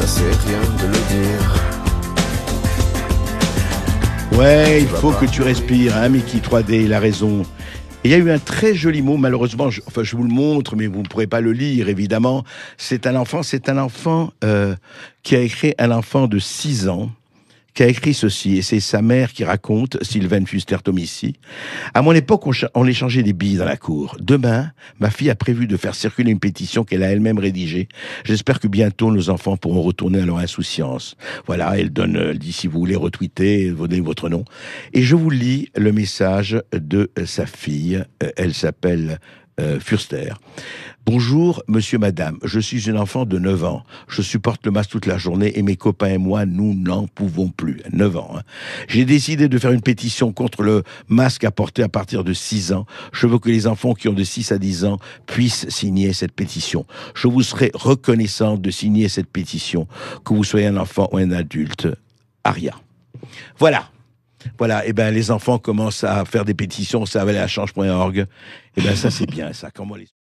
ça c'est rien de le dire. Ouais, il faut que tu respires, hein, Mickey 3D, il a raison. il y a eu un très joli mot, malheureusement, je, enfin je vous le montre, mais vous ne pourrez pas le lire, évidemment. C'est un enfant, c'est un enfant euh, qui a écrit un enfant de 6 ans a écrit ceci, et c'est sa mère qui raconte, Sylvain Fuster-Tomici. À mon époque, on, échangeait des billes dans la cour. Demain, ma fille a prévu de faire circuler une pétition qu'elle a elle-même rédigée. J'espère que bientôt nos enfants pourront retourner à leur insouciance. Voilà, elle donne, elle dit si vous voulez retweeter, vous donnez votre nom. Et je vous lis le message de sa fille. Euh, elle s'appelle euh, Furster. Bonjour, monsieur, madame. Je suis une enfant de 9 ans. Je supporte le masque toute la journée et mes copains et moi, nous n'en pouvons plus. 9 ans. Hein. J'ai décidé de faire une pétition contre le masque à porter à partir de 6 ans. Je veux que les enfants qui ont de 6 à 10 ans puissent signer cette pétition. Je vous serai reconnaissant de signer cette pétition, que vous soyez un enfant ou un adulte. Aria. Voilà. Voilà, et eh ben les enfants commencent à faire des pétitions, ça va aller à change.org. Et eh ben ça c'est bien, ça. Comment les